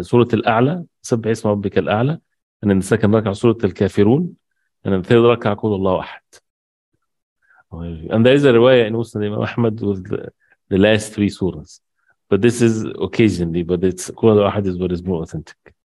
سورة الأعلى سبح اسم ربك الأعلى أنا ساكن ركعة سورة الكافرون أنا ثالث ركعة قول الله أحد And there is a رواية in Muslim Imam Ahmad with the, the last three surahs. But this is occasionally, but it's الله أحد is what is more authentic.